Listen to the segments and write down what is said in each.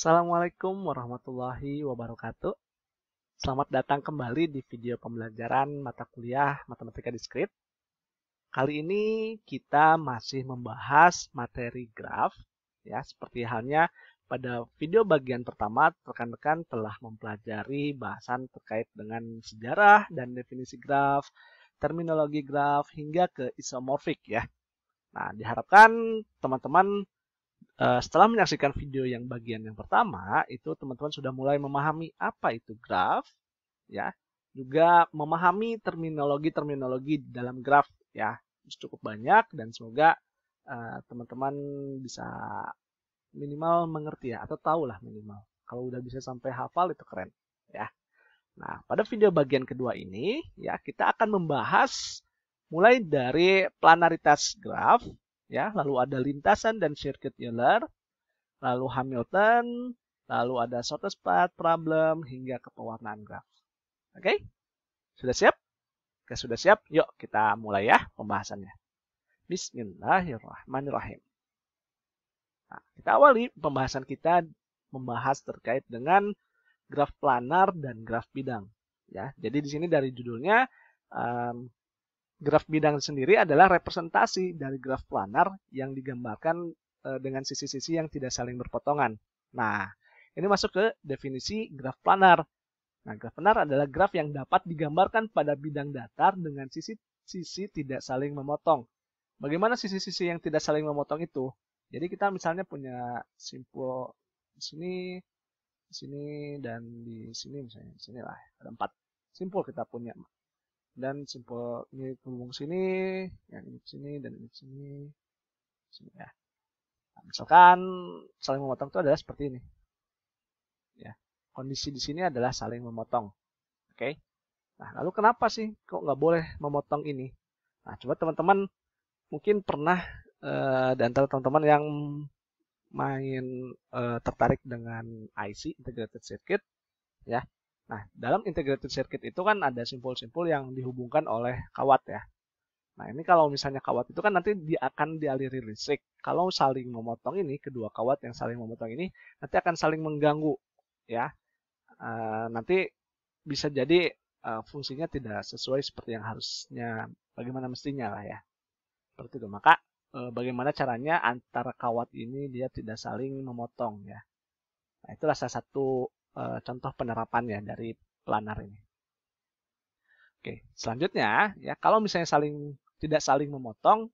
Assalamualaikum warahmatullahi wabarakatuh. Selamat datang kembali di video pembelajaran mata kuliah Matematika Diskrit. Kali ini kita masih membahas materi graf ya, seperti halnya pada video bagian pertama rekan-rekan telah mempelajari bahasan terkait dengan sejarah dan definisi graf, terminologi graf hingga ke isomorfik ya. Nah, diharapkan teman-teman Eh, setelah menyaksikan video yang bagian yang pertama, itu teman-teman sudah mulai memahami apa itu graf, ya. Juga memahami terminologi-terminologi dalam graf, ya. Cukup banyak dan semoga eh, teman-teman uh, bisa minimal mengerti ya atau tahu lah minimal. Kalau udah bisa sampai hafal itu keren, ya. Nah, pada video bagian kedua ini, ya, kita akan membahas mulai dari planaritas graf, ya, lalu ada lintasan dan sirkuit Euler, lalu Hamilton, lalu ada shortest path problem hingga ke pewarnaan graf. Oke? Okay? Sudah siap? Oke, sudah siap. Yuk kita mulai ya pembahasannya. Bismillahirrahmanirrahim. Nah, kita awali pembahasan kita membahas terkait dengan graf planar dan graf bidang. Ya, jadi di sini dari judulnya um, graf bidang sendiri adalah representasi dari graf planar yang digambarkan eh, dengan sisi-sisi yang tidak saling berpotongan. Nah, ini masuk ke definisi graf planar. Nah, graf planar adalah graf yang dapat digambarkan pada bidang datar dengan sisi-sisi tidak saling memotong. Bagaimana sisi-sisi yang tidak saling memotong itu? Jadi kita misalnya punya simpul di sini, di sini dan di sini misalnya, di sinilah ada empat simpul kita punya dan simpel ini hubung sini, yang ini sini dan ini sini, sini ya. Nah, misalkan saling memotong itu adalah seperti ini. Ya, kondisi di sini adalah saling memotong. Oke. Okay? Nah, lalu kenapa sih kok nggak boleh memotong ini? Nah, coba teman-teman mungkin pernah uh, di antara teman-teman yang main uh, tertarik dengan IC integrated circuit ya Nah, dalam integrated circuit itu kan ada simpul-simpul yang dihubungkan oleh kawat ya. Nah, ini kalau misalnya kawat itu kan nanti dia akan dialiri listrik. Kalau saling memotong ini, kedua kawat yang saling memotong ini, nanti akan saling mengganggu ya. E, nanti bisa jadi e, fungsinya tidak sesuai seperti yang harusnya, bagaimana mestinya lah ya. Seperti itu. Maka e, bagaimana caranya antara kawat ini dia tidak saling memotong ya. Nah, itulah salah satu Eh, contoh penerapannya dari planar ini. Oke, selanjutnya ya kalau misalnya saling tidak saling memotong,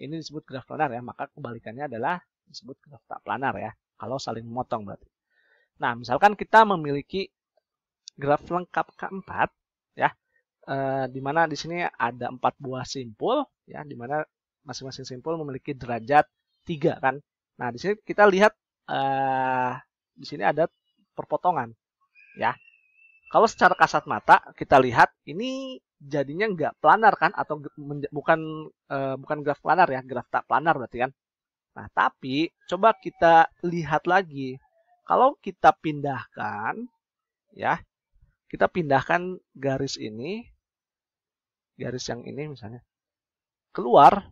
ini disebut graf planar ya, maka kebalikannya adalah disebut graf tak planar ya, kalau saling memotong berarti. Nah, misalkan kita memiliki graf lengkap keempat ya, e, di mana di sini ada empat buah simpul ya, di mana masing-masing simpul memiliki derajat tiga kan. Nah, di sini kita lihat e, di sini ada perpotongan. Ya. Kalau secara kasat mata kita lihat ini jadinya nggak planar kan atau bukan e, bukan graf planar ya, graf tak planar berarti kan. Nah, tapi coba kita lihat lagi. Kalau kita pindahkan ya, kita pindahkan garis ini garis yang ini misalnya keluar.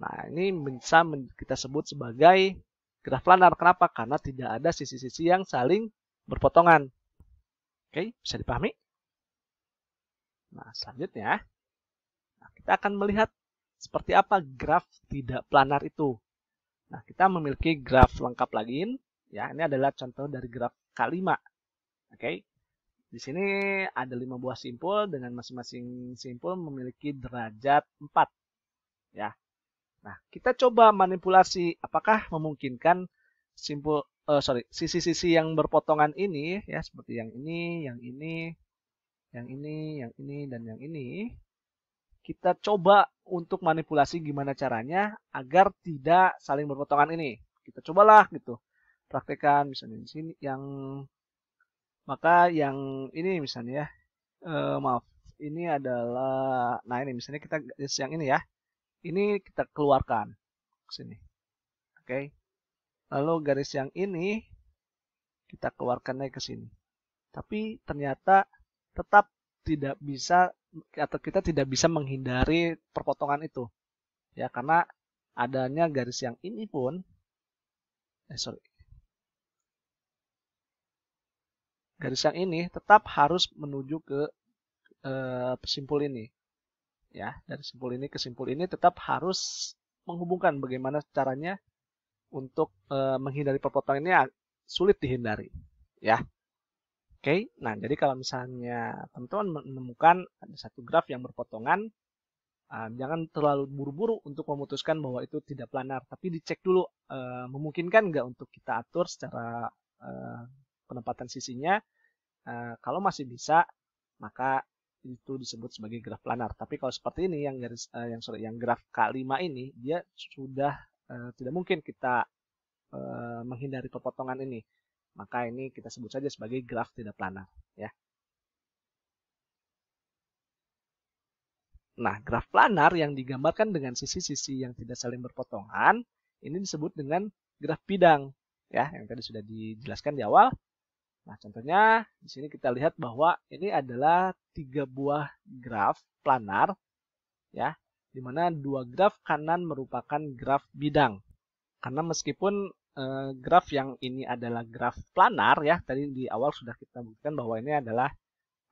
Nah, ini bisa kita sebut sebagai graf planar. Kenapa? Karena tidak ada sisi-sisi yang saling berpotongan. Oke, bisa dipahami? Nah, selanjutnya nah, kita akan melihat seperti apa graf tidak planar itu. Nah, kita memiliki graf lengkap lagi. Ya, ini adalah contoh dari graf K5. Oke. Di sini ada 5 buah simpul dengan masing-masing simpul memiliki derajat 4. Ya. Nah, kita coba manipulasi apakah memungkinkan simpul uh, sorry sisi-sisi yang berpotongan ini ya seperti yang ini, yang ini, yang ini, yang ini dan yang ini kita coba untuk manipulasi gimana caranya agar tidak saling berpotongan ini. Kita cobalah gitu. Praktekan misalnya di sini yang maka yang ini misalnya ya. Uh, maaf, ini adalah nah ini misalnya kita yang ini ya ini kita keluarkan ke sini. Oke. Okay. Lalu garis yang ini kita keluarkan naik ke sini. Tapi ternyata tetap tidak bisa atau kita tidak bisa menghindari perpotongan itu. Ya, karena adanya garis yang ini pun eh sorry. Garis yang ini tetap harus menuju ke eh, simpul ini ya dari simpul ini ke simpul ini tetap harus menghubungkan bagaimana caranya untuk e, menghindari perpotongan ini ya, sulit dihindari ya oke nah jadi kalau misalnya teman-teman menemukan ada satu graf yang berpotongan e, jangan terlalu buru-buru untuk memutuskan bahwa itu tidak planar tapi dicek dulu e, memungkinkan nggak untuk kita atur secara e, penempatan sisinya e, kalau masih bisa maka itu disebut sebagai graf planar. Tapi kalau seperti ini yang garis uh, eh, yang sorry yang graf K5 ini dia sudah uh, tidak mungkin kita uh, menghindari perpotongan ini. Maka ini kita sebut saja sebagai graf tidak planar ya. Nah, graf planar yang digambarkan dengan sisi-sisi yang tidak saling berpotongan ini disebut dengan graf bidang ya yang tadi sudah dijelaskan di awal Nah, contohnya di sini kita lihat bahwa ini adalah tiga buah graf planar, ya, di mana dua graf kanan merupakan graf bidang. Karena meskipun e, graf yang ini adalah graf planar, ya, tadi di awal sudah kita buktikan bahwa ini adalah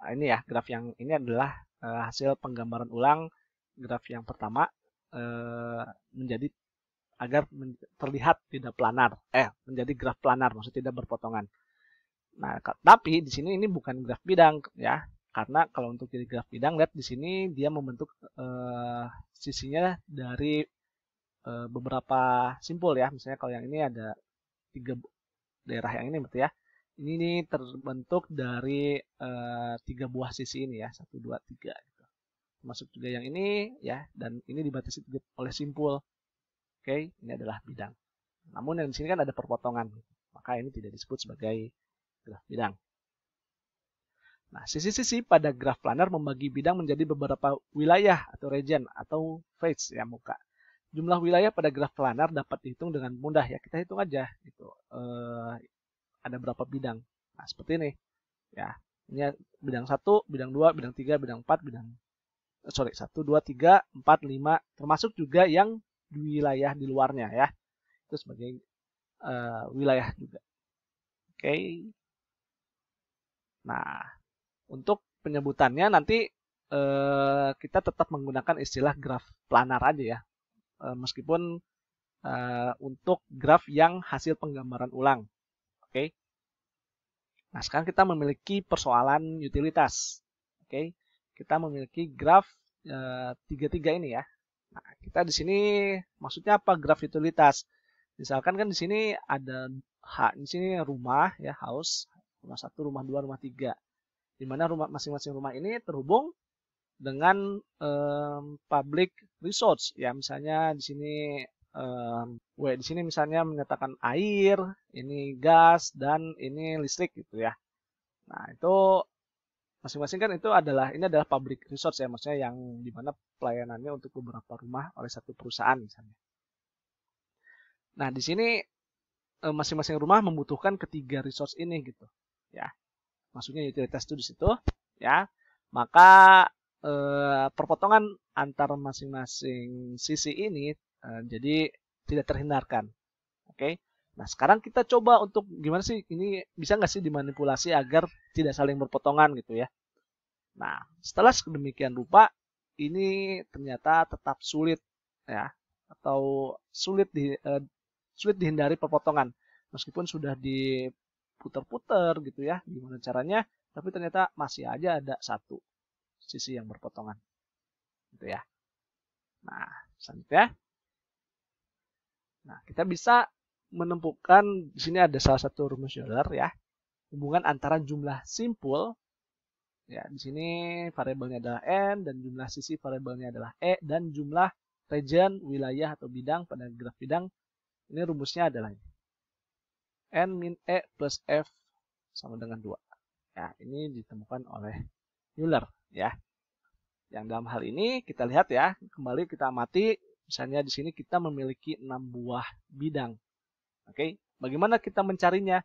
ah, ini ya graf yang ini adalah e, hasil penggambaran ulang graf yang pertama e, menjadi agar terlihat tidak planar, eh menjadi graf planar, maksudnya tidak berpotongan. Nah, tapi di sini ini bukan graf bidang ya, karena kalau untuk jadi graf bidang lihat di sini dia membentuk eh, sisinya dari eh, beberapa simpul ya. Misalnya kalau yang ini ada tiga daerah yang ini berarti ya. Ini, ini terbentuk dari eh, tiga buah sisi ini ya, satu dua tiga. Gitu. Termasuk juga yang ini ya, dan ini dibatasi oleh simpul. Oke, ini adalah bidang. Namun yang di sini kan ada perpotongan, maka ini tidak disebut sebagai graf bidang. Nah, sisi-sisi pada graf planar membagi bidang menjadi beberapa wilayah atau region atau face ya muka. Jumlah wilayah pada graf planar dapat dihitung dengan mudah ya. Kita hitung aja gitu. Eh, ada berapa bidang. Nah, seperti ini. Ya. Ini bidang 1, bidang 2, bidang 3, bidang 4, bidang eh, sorry 1 2 3 4 5 termasuk juga yang di wilayah di luarnya ya. Itu sebagai uh, wilayah juga. Oke. Okay. Nah, untuk penyebutannya nanti eh, kita tetap menggunakan istilah graf planar aja ya. Eh, meskipun eh, untuk graf yang hasil penggambaran ulang. Oke. Okay? Nah, sekarang kita memiliki persoalan utilitas. Oke. Okay? Kita memiliki graf eh, tiga-tiga ini ya. Nah, kita di sini maksudnya apa graf utilitas? Misalkan kan di sini ada H di sini rumah ya, house rumah satu, rumah dua, rumah tiga. Di mana rumah masing-masing rumah ini terhubung dengan um, public resource. Ya misalnya di sini um, di sini misalnya menyatakan air, ini gas dan ini listrik gitu ya. Nah itu masing-masing kan itu adalah ini adalah public resource ya maksudnya yang dimana pelayanannya untuk beberapa rumah oleh satu perusahaan misalnya. Nah di sini masing-masing rumah membutuhkan ketiga resource ini gitu ya. maksudnya utilitas itu di situ ya. Maka eh, perpotongan antar masing-masing sisi ini eh, jadi tidak terhindarkan. Oke. Okay? Nah, sekarang kita coba untuk gimana sih ini bisa nggak sih dimanipulasi agar tidak saling berpotongan gitu ya. Nah, setelah sedemikian rupa ini ternyata tetap sulit ya atau sulit di eh, sulit dihindari perpotongan meskipun sudah di puter-puter gitu ya gimana caranya tapi ternyata masih aja ada satu sisi yang berpotongan gitu ya nah selanjutnya nah kita bisa menemukan di sini ada salah satu rumus Euler ya hubungan antara jumlah simpul ya di sini variabelnya adalah n dan jumlah sisi variabelnya adalah e dan jumlah region wilayah atau bidang pada graf bidang ini rumusnya adalah ini N min E plus F sama dengan 2. Ya, nah, ini ditemukan oleh Euler ya. Yang dalam hal ini kita lihat ya, kembali kita amati misalnya di sini kita memiliki 6 buah bidang. Oke, okay? bagaimana kita mencarinya?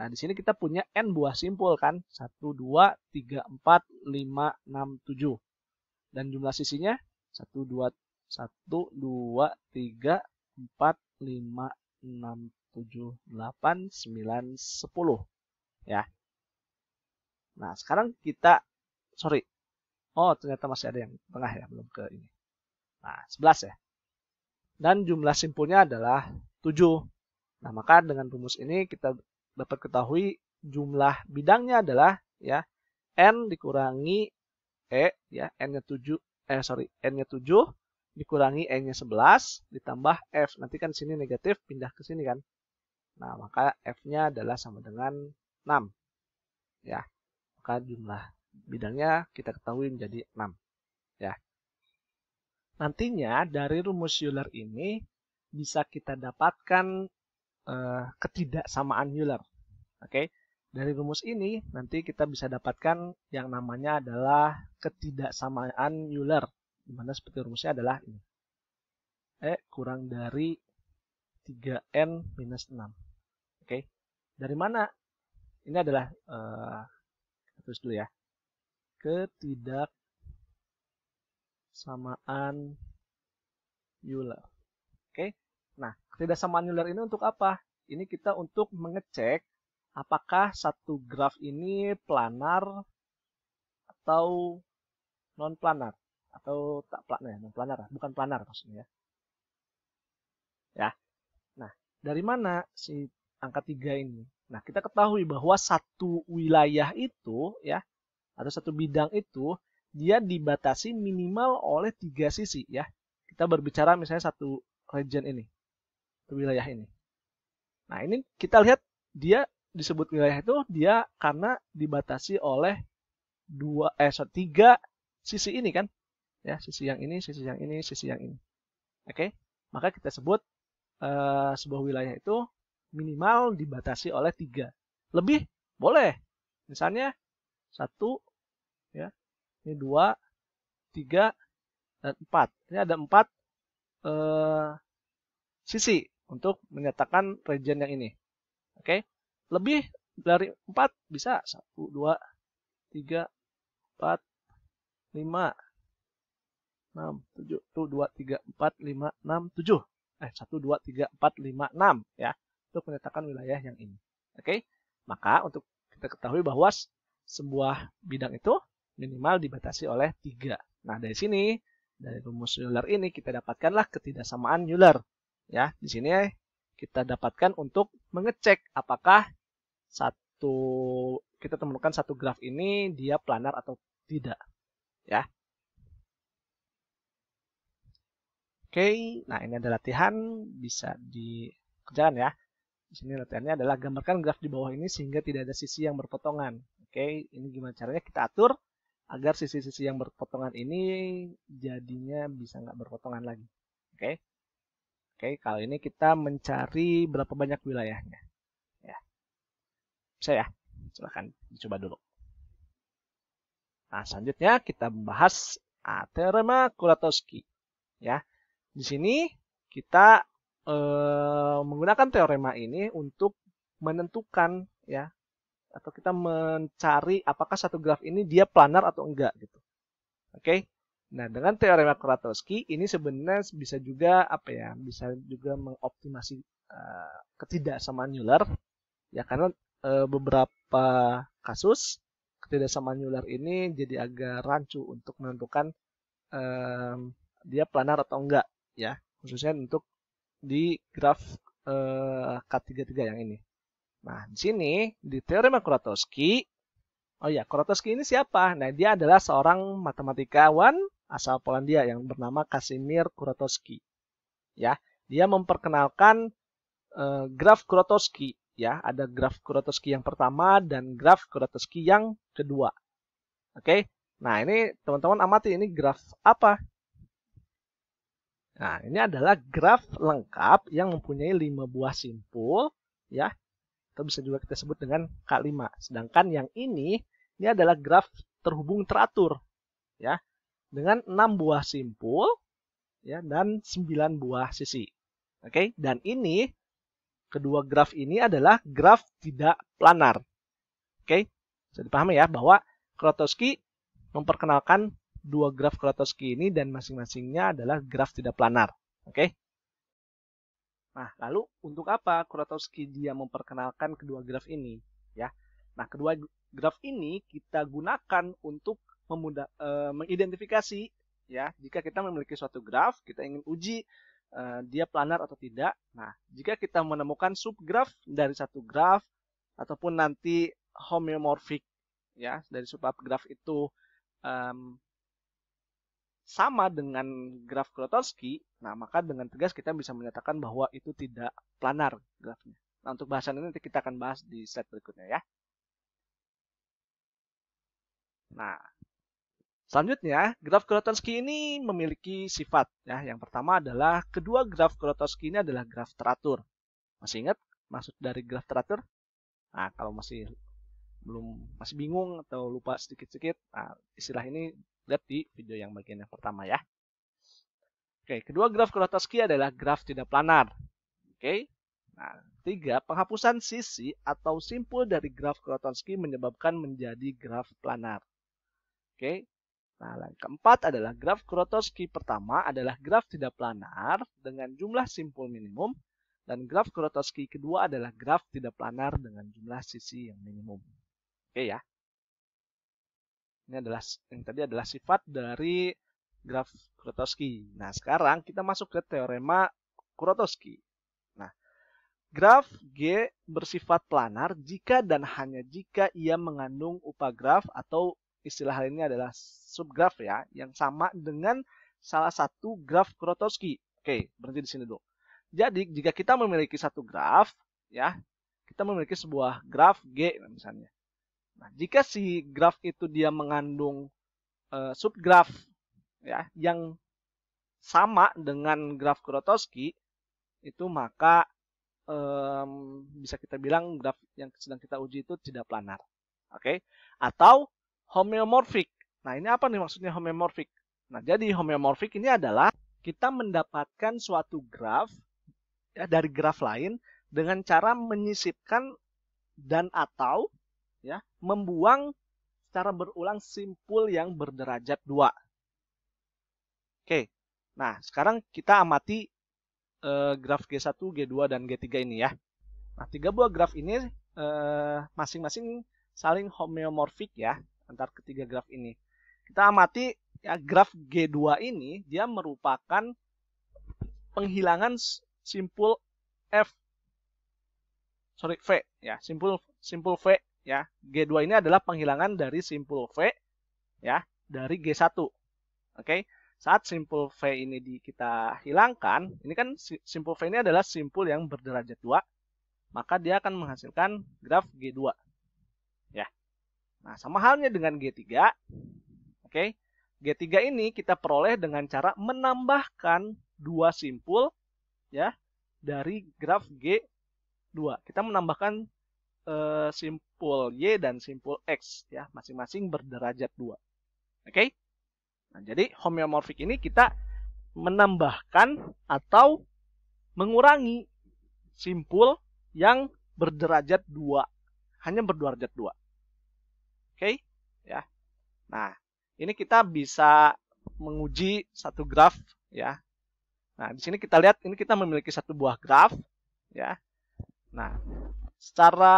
Nah, di sini kita punya n buah simpul kan? 1 2 3 4 5 6 7. Dan jumlah sisinya 1 2 1 2 3 4 5 6 7, 8, 9, 10. Ya. Nah, sekarang kita, sorry. Oh, ternyata masih ada yang tengah ya, belum ke ini. Nah, 11 ya. Dan jumlah simpulnya adalah 7. Nah, maka dengan rumus ini kita dapat ketahui jumlah bidangnya adalah ya n dikurangi e ya n-nya 7 eh sorry n-nya 7 dikurangi e-nya 11 ditambah f. Nanti kan sini negatif pindah ke sini kan. Nah, maka F-nya adalah sama dengan 6. Ya. Maka jumlah bidangnya kita ketahui menjadi 6. Ya. Nantinya dari rumus Euler ini bisa kita dapatkan uh, ketidaksamaan Euler. Oke. Okay? Dari rumus ini nanti kita bisa dapatkan yang namanya adalah ketidaksamaan Euler. Dimana seperti rumusnya adalah ini. E kurang dari 3N minus 6. Oke. Dari mana? Ini adalah uh, terus dulu ya. Ketidak Ketidaksamaan Euler. Oke. Okay. Nah, ketidaksamaan Euler ini untuk apa? Ini kita untuk mengecek apakah satu graf ini planar atau non planar atau tak nah, planar, ya, non planar, bukan planar maksudnya ya. Ya. Nah, dari mana si angka 3 ini. Nah, kita ketahui bahwa satu wilayah itu ya atau satu bidang itu dia dibatasi minimal oleh tiga sisi ya. Kita berbicara misalnya satu region ini, satu wilayah ini. Nah, ini kita lihat dia disebut wilayah itu dia karena dibatasi oleh dua eh sorry, tiga sisi ini kan. Ya, sisi yang ini, sisi yang ini, sisi yang ini. Oke? Maka kita sebut uh, sebuah wilayah itu minimal dibatasi oleh tiga. Lebih boleh. Misalnya satu, ya, ini dua, tiga, dan empat. Ini ada empat eh, sisi untuk menyatakan region yang ini. Oke, lebih dari empat bisa satu, dua, tiga, empat, lima, enam, tujuh. 1, dua, tiga, empat, lima, enam, tujuh. Eh, satu, dua, tiga, empat, lima, enam, ya untuk menetapkan wilayah yang ini. Oke, okay? maka untuk kita ketahui bahwa sebuah bidang itu minimal dibatasi oleh tiga. Nah dari sini dari rumus Euler ini kita dapatkanlah ketidaksamaan Euler. Ya, di sini kita dapatkan untuk mengecek apakah satu kita temukan satu graf ini dia planar atau tidak. Ya, Oke, nah ini ada latihan, bisa dikerjakan ya. Di sini latihannya adalah gambarkan graf di bawah ini sehingga tidak ada sisi yang berpotongan. Oke, ini gimana caranya kita atur agar sisi-sisi yang berpotongan ini jadinya bisa nggak berpotongan lagi. Oke. Oke, kali ini kita mencari berapa banyak wilayahnya. Ya. Bisa ya? Silahkan dicoba dulu. Nah, selanjutnya kita membahas teorema Kuratowski. Ya. Di sini kita Eh, menggunakan teorema ini untuk menentukan ya atau kita mencari apakah satu graf ini dia planar atau enggak gitu. Oke. Nah, dengan teorema Kuratowski ini sebenarnya bisa juga apa ya, bisa juga mengoptimasi uh, ketidaksamaan Euler ya karena uh, beberapa kasus ketidaksamaan Euler ini jadi agak rancu untuk menentukan dia planar atau enggak ya, khususnya untuk di graf eh, K33 yang ini. Nah, di sini di teorema Kuratowski, oh ya, Kuratowski ini siapa? Nah, dia adalah seorang matematikawan asal Polandia yang bernama Kasimir Kuratowski. Ya, dia memperkenalkan eh, graf Kuratowski ya, ada graf Kuratowski yang pertama dan graf Kuratowski yang kedua. Oke. Nah, ini teman-teman amati ini graf apa? Nah, ini adalah graf lengkap yang mempunyai 5 buah simpul, ya. Atau bisa juga kita sebut dengan K5. Sedangkan yang ini, ini adalah graf terhubung teratur, ya. Dengan 6 buah simpul, ya, dan 9 buah sisi. Oke, dan ini, kedua graf ini adalah graf tidak planar. Oke, okay? bisa dipahami ya bahwa Krotowski memperkenalkan dua graf Kolatowski ini dan masing-masingnya adalah graf tidak planar. Oke? Nah, lalu untuk apa Kuratowski dia memperkenalkan kedua graf ini, ya? Nah, kedua graf ini kita gunakan untuk memuda, e, eh, mengidentifikasi, ya, jika kita memiliki suatu graf, kita ingin uji e, dia planar atau tidak. Nah, jika kita menemukan subgraf dari satu graf ataupun nanti homeomorphic ya, dari subgraf itu um, sama dengan graf Grotowski, nah maka dengan tegas kita bisa menyatakan bahwa itu tidak planar grafnya. Nah untuk bahasan ini nanti kita akan bahas di slide berikutnya ya. Nah, Selanjutnya, graf Grotowski ini memiliki sifat. Ya. Yang pertama adalah kedua graf Grotowski ini adalah graf teratur. Masih ingat maksud dari graf teratur? Nah, kalau masih belum masih bingung atau lupa sedikit-sedikit, nah, istilah ini Lihat di video yang bagian yang pertama ya. Oke, kedua graf Kurosawa adalah graf tidak planar. Oke. Nah, tiga, penghapusan sisi atau simpul dari graf Kurosawa menyebabkan menjadi graf planar. Oke. Nah, yang keempat adalah graf Kurosawa pertama adalah graf tidak planar dengan jumlah simpul minimum dan graf Kurosawa kedua adalah graf tidak planar dengan jumlah sisi yang minimum. Oke ya. Ini adalah yang tadi adalah sifat dari graf Kurotowski. Nah, sekarang kita masuk ke teorema Kurotowski. Nah, graf G bersifat planar jika dan hanya jika ia mengandung upagraf atau istilah lainnya adalah subgraf ya, yang sama dengan salah satu graf Kurotowski. Oke, berhenti di sini dulu. Jadi, jika kita memiliki satu graf, ya, kita memiliki sebuah graf G misalnya. Nah, jika si graf itu dia mengandung uh, subgraf ya yang sama dengan graf Kurotowski itu maka um, bisa kita bilang graf yang sedang kita uji itu tidak planar. Oke? Okay? Atau homeomorphic. Nah, ini apa nih maksudnya homeomorphic? Nah, jadi homeomorphic ini adalah kita mendapatkan suatu graf ya, dari graf lain dengan cara menyisipkan dan atau ya, membuang secara berulang simpul yang berderajat dua. Oke, nah sekarang kita amati eh, graf G1, G2, dan G3 ini ya. Nah, tiga buah graf ini eh, masing-masing eh, saling homeomorfik ya antar ketiga graf ini. Kita amati ya graf G2 ini dia merupakan penghilangan simpul F sorry V ya simpul simpul V ya. G2 ini adalah penghilangan dari simpul V ya dari G1. Oke. Okay? Saat simpul V ini di, kita hilangkan, ini kan simpul V ini adalah simpul yang berderajat 2, maka dia akan menghasilkan graf G2. Ya. Nah, sama halnya dengan G3. Oke. Okay? G3 ini kita peroleh dengan cara menambahkan dua simpul ya dari graf G2. Kita menambahkan uh, simpul Y dan simpul X ya, masing-masing berderajat dua. Oke? Okay? Nah, jadi homeomorfik ini kita menambahkan atau mengurangi simpul yang berderajat dua, hanya berderajat dua. Oke? Okay? Ya. Nah, ini kita bisa menguji satu graf ya. Nah, di sini kita lihat ini kita memiliki satu buah graf ya. Nah, secara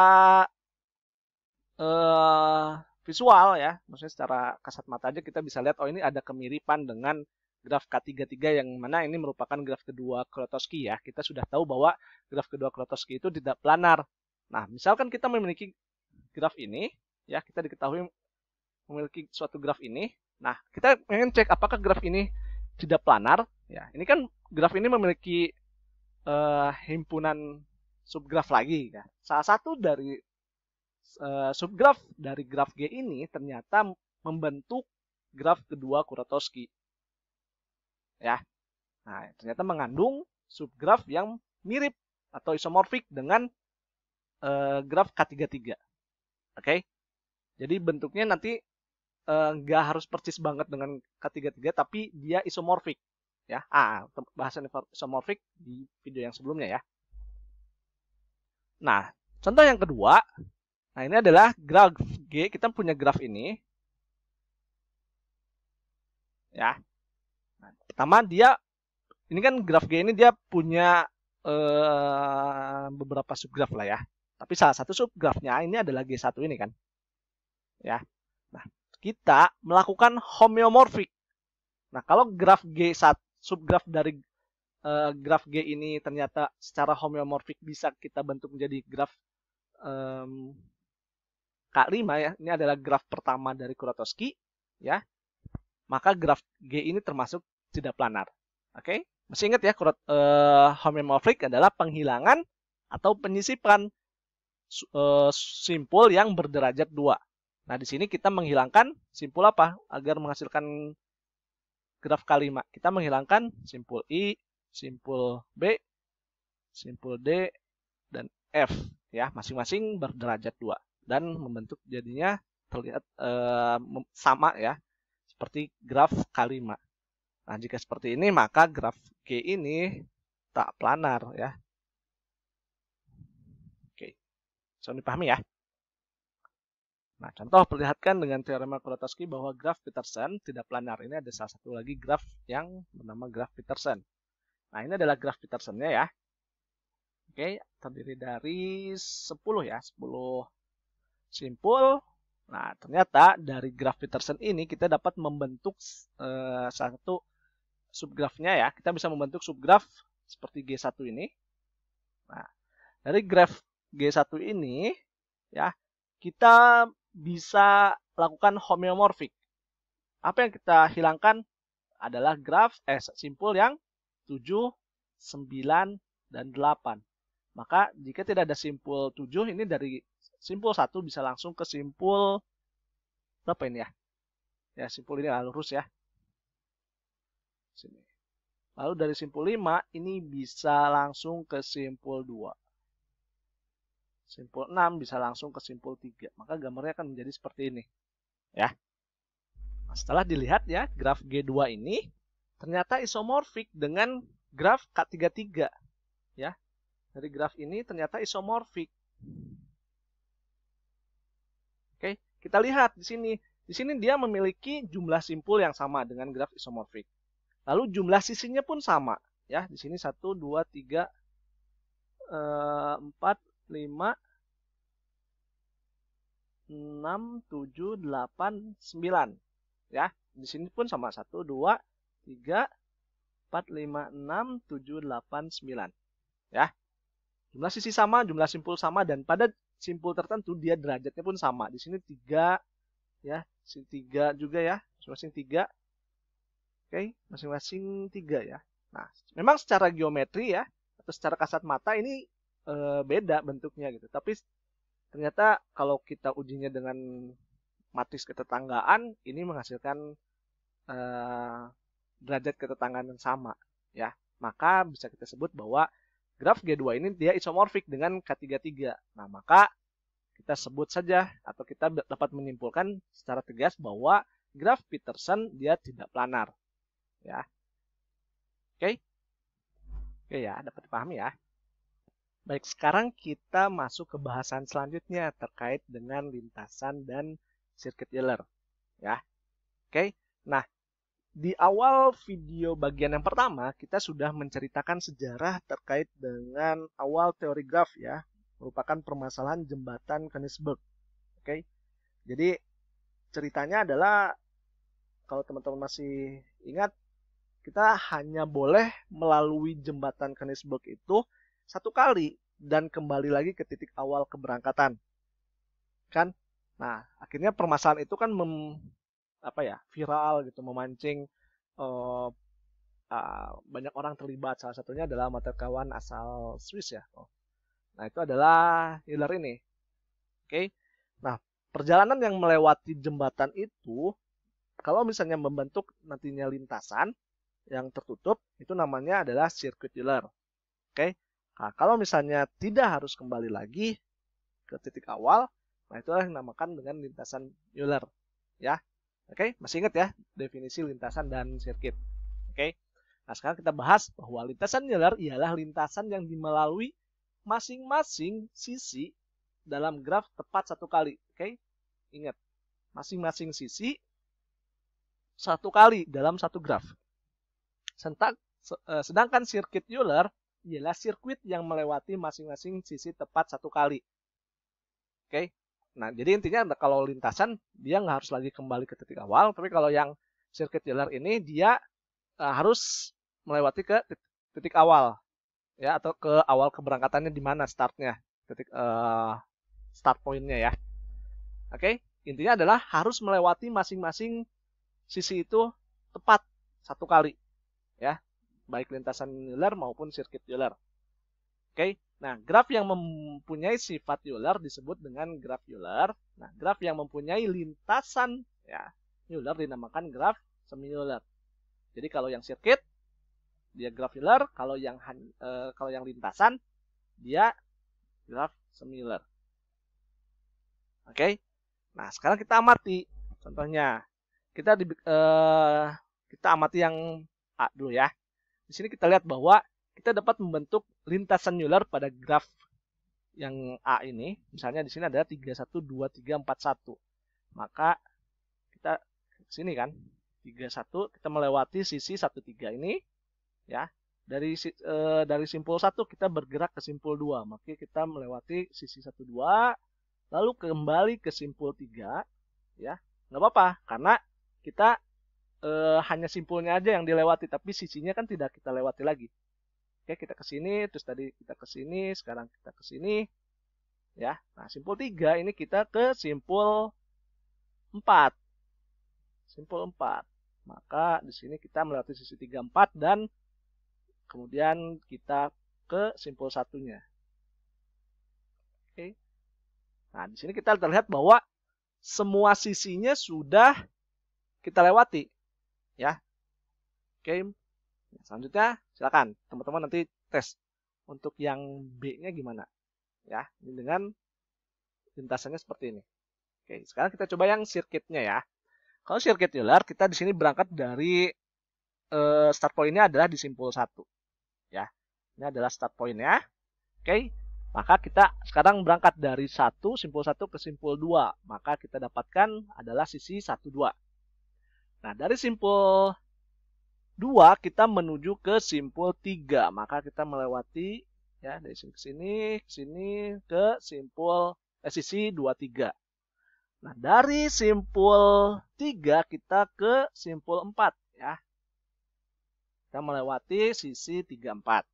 uh, visual ya, maksudnya secara kasat mata aja kita bisa lihat oh ini ada kemiripan dengan graf K33 yang mana ini merupakan graf kedua Krotowski ya. Kita sudah tahu bahwa graf kedua Krotowski itu tidak planar. Nah, misalkan kita memiliki graf ini, ya kita diketahui memiliki suatu graf ini. Nah, kita ingin cek apakah graf ini tidak planar. Ya, ini kan graf ini memiliki uh, himpunan subgraf lagi kan. Salah satu dari uh, subgraf dari graf G ini ternyata membentuk graf kedua Kuratowski. Ya. Nah, ternyata mengandung subgraf yang mirip atau isomorfik dengan uh, graf K33. Oke. Okay? Jadi bentuknya nanti eh, nggak uh, harus persis banget dengan K33 tapi dia isomorfik ya. Ah, bahasan isomorfik di video yang sebelumnya ya. Nah, contoh yang kedua, nah ini adalah graf G, kita punya graf ini. Ya. Nah, pertama dia ini kan graf G ini dia punya eh, beberapa subgraf lah ya. Tapi salah satu subgrafnya ini adalah G1 ini kan. Ya. Nah, kita melakukan homeomorfik. Nah, kalau graf G1 subgraf dari uh, graf G ini ternyata secara homeomorfik bisa kita bentuk menjadi graf um, K5 ya. Ini adalah graf pertama dari Kuratowski ya. Maka graf G ini termasuk tidak planar. Oke? Okay? Masih ingat ya kurat, uh, eh, homeomorfik adalah penghilangan atau penyisipan uh, simpul yang berderajat dua. Nah, di sini kita menghilangkan simpul apa? Agar menghasilkan graf K5. Kita menghilangkan simpul I simpul B, simpul D, dan F ya, masing-masing berderajat dua dan membentuk jadinya terlihat e, sama ya, seperti graf K5. Nah, jika seperti ini maka graf G ini tak planar ya. Oke. So dipahami ya. Nah, contoh perlihatkan dengan teorema Kuratowski bahwa graf Peterson tidak planar. Ini ada salah satu lagi graf yang bernama graf Peterson. Nah, ini adalah graf Petersonnya ya. Oke, terdiri dari 10 ya, 10 simpul. Nah, ternyata dari graf Peterson ini kita dapat membentuk eh, satu subgrafnya ya. Kita bisa membentuk subgraf seperti G1 ini. Nah, dari graf G1 ini ya, kita bisa lakukan homeomorfik. Apa yang kita hilangkan adalah graf eh simpul yang 7, 9, dan 8. Maka jika tidak ada simpul 7, ini dari simpul 1 bisa langsung ke simpul berapa ini ya? Ya, simpul ini lurus ya. Sini. Lalu dari simpul 5, ini bisa langsung ke simpul 2. Simpul 6 bisa langsung ke simpul 3. Maka gambarnya akan menjadi seperti ini. Ya. Nah, setelah dilihat ya, graf G2 ini, ternyata isomorfik dengan graf K33 ya. Dari graf ini ternyata isomorfik. Oke, kita lihat di sini. Di sini dia memiliki jumlah simpul yang sama dengan graf isomorfik. Lalu jumlah sisinya pun sama ya. Di sini 1 2 3 4 5 6 7 8 9 ya. Di sini pun sama 1 2 3, 4, 5, 6, 7, 8, 9. Ya. Jumlah sisi sama, jumlah simpul sama, dan pada simpul tertentu dia derajatnya pun sama. Di sini 3, ya, sini 3 juga ya, masing-masing 3. Oke, masing-masing 3 ya. Nah, memang secara geometri ya, atau secara kasat mata ini e, beda bentuknya gitu. Tapi ternyata kalau kita ujinya dengan matris ketetanggaan, ini menghasilkan e, derajat ketetangganan sama ya maka bisa kita sebut bahwa graf G2 ini dia isomorfik dengan K33 nah maka kita sebut saja atau kita dapat menyimpulkan secara tegas bahwa graf Peterson dia tidak planar ya oke oke ya dapat dipahami ya Baik, sekarang kita masuk ke bahasan selanjutnya terkait dengan lintasan dan circuit Euler. Ya. Oke. Nah, di awal video bagian yang pertama kita sudah menceritakan sejarah terkait dengan awal teori graf ya, merupakan permasalahan jembatan Königsberg. Oke. Jadi ceritanya adalah kalau teman-teman masih ingat kita hanya boleh melalui jembatan Königsberg itu satu kali dan kembali lagi ke titik awal keberangkatan. Kan? Nah, akhirnya permasalahan itu kan apa ya viral gitu memancing uh, uh, banyak orang terlibat salah satunya adalah kawan asal Swiss ya oh. nah itu adalah Hitler ini oke okay? nah perjalanan yang melewati jembatan itu kalau misalnya membentuk nantinya lintasan yang tertutup itu namanya adalah circuit Hiller. Oke. Okay? Nah, kalau misalnya tidak harus kembali lagi ke titik awal, nah itulah yang dinamakan dengan lintasan Euler. Ya, Oke, masih ingat ya definisi lintasan dan sirkuit. Oke. Nah, sekarang kita bahas bahwa lintasan Euler ialah lintasan yang dimelalui masing-masing sisi dalam graf tepat satu kali. Oke? Okay? Ingat, masing-masing sisi satu kali dalam satu graf. Eh, sedangkan sirkuit Euler ialah sirkuit yang melewati masing-masing sisi tepat satu kali. Oke? Nah, jadi intinya kalau lintasan dia nggak harus lagi kembali ke titik awal, tapi kalau yang circuit jalar ini dia uh, harus melewati ke titik awal ya atau ke awal keberangkatannya di mana startnya titik uh, start pointnya ya oke okay? intinya adalah harus melewati masing-masing sisi itu tepat satu kali ya baik lintasan jalar maupun circuit jalar oke okay? Nah, graf yang mempunyai sifat Euler disebut dengan graf Euler. Nah, graf yang mempunyai lintasan ya, Euler dinamakan graf semi Euler. Jadi kalau yang sirkuit dia graf Euler, kalau yang uh, kalau yang lintasan dia graf semi Euler. Oke. Okay? Nah, sekarang kita amati contohnya. Kita di, uh, kita amati yang A dulu ya. Di sini kita lihat bahwa kita dapat membentuk lintasan senyular pada graf yang A ini. Misalnya di sini ada 3, 1, 2, 3, 4, 1. Maka kita sini kan, 3, 1, kita melewati sisi 1, 3 ini. ya Dari e, dari simpul 1 kita bergerak ke simpul 2. Maka kita melewati sisi 1, 2, lalu kembali ke simpul 3. ya Nggak apa-apa, karena kita eh, hanya simpulnya aja yang dilewati, tapi sisinya kan tidak kita lewati lagi. Oke, kita ke sini, terus tadi kita ke sini, sekarang kita ke sini. Ya. Nah, simpul 3 ini kita ke simpul 4. Simpul 4. Maka di sini kita melewati sisi 3 4 dan kemudian kita ke simpul satunya. Oke. Nah, di sini kita terlihat bahwa semua sisinya sudah kita lewati. Ya. Oke. Nah, selanjutnya silakan teman-teman nanti tes untuk yang B-nya gimana. Ya, ini dengan lintasannya seperti ini. Oke, sekarang kita coba yang sirkuitnya ya. Kalau sirkuit Euler, kita di sini berangkat dari eh, start point-nya adalah di simpul 1. Ya. Ini adalah start point-nya. Oke. Maka kita sekarang berangkat dari satu simpul satu ke simpul 2. Maka kita dapatkan adalah sisi satu dua Nah, dari simpul 2 kita menuju ke simpul 3. Maka kita melewati ya dari sini ke sini, ke sini ke simpul eh, sisi 2 3. Nah, dari simpul 3 kita ke simpul 4 ya. Kita melewati sisi 3 4.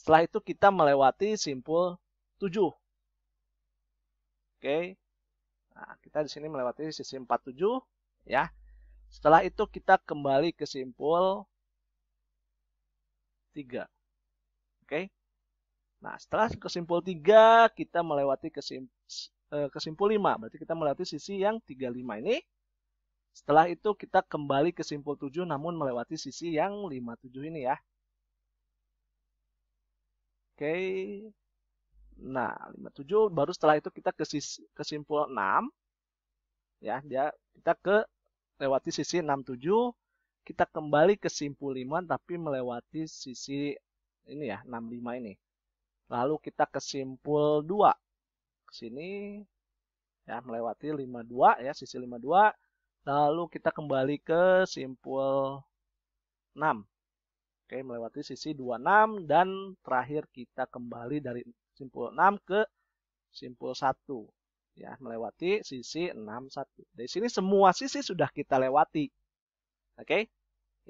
Setelah itu kita melewati simpul 7. Oke. Nah, kita di sini melewati sisi 47 ya. Setelah itu kita kembali ke simpul 3. Oke. Okay? Nah, setelah ke simpul 3, kita melewati ke e, kesimpul 5. Berarti kita melewati sisi yang 35 ini. Setelah itu kita kembali ke simpul 7 namun melewati sisi yang 57 ini ya. Oke. Nah, 57 baru setelah itu kita ke kesimpul 6. Ya, dia kita ke lewati sisi 67 kita kembali ke simpul 5 tapi melewati sisi ini ya 65 ini lalu kita ke simpul 2 ke sini ya melewati 52 ya sisi 52 lalu kita kembali ke simpul 6 Oke, melewati sisi 26 dan terakhir kita kembali dari simpul 6 ke simpul 1 ya melewati sisi 61. Dari sini semua sisi sudah kita lewati. Oke? Okay?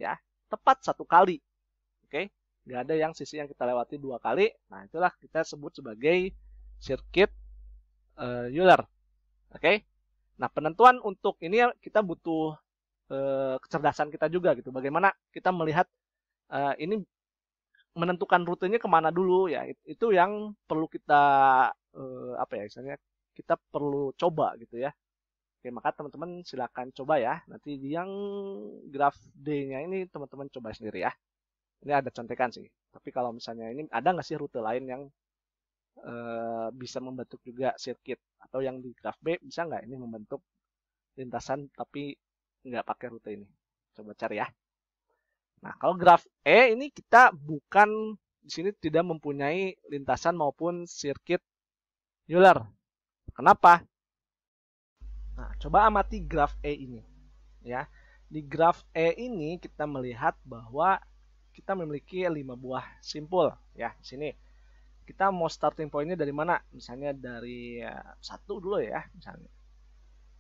Ya, tepat satu kali. Oke? Okay? Enggak ada yang sisi yang kita lewati dua kali. Nah, itulah kita sebut sebagai sirkuit eh, Euler. Oke? Okay? Nah, penentuan untuk ini kita butuh uh, kecerdasan kita juga gitu. Bagaimana kita melihat uh, ini menentukan rutenya kemana dulu ya itu yang perlu kita eh, apa ya misalnya kita perlu coba gitu ya. Oke, maka teman-teman silahkan coba ya. Nanti yang graf D-nya ini teman-teman coba sendiri ya. Ini ada contekan sih. Tapi kalau misalnya ini ada nggak sih rute lain yang e, bisa membentuk juga circuit atau yang di graf B bisa nggak ini membentuk lintasan tapi nggak pakai rute ini. Coba cari ya. Nah, kalau graf E ini kita bukan di sini tidak mempunyai lintasan maupun sirkuit Euler. Kenapa? Nah, coba amati graf E ini. Ya. Di graf E ini kita melihat bahwa kita memiliki 5 buah simpul ya di sini. Kita mau starting pointnya dari mana? Misalnya dari ya, satu dulu ya, misalnya.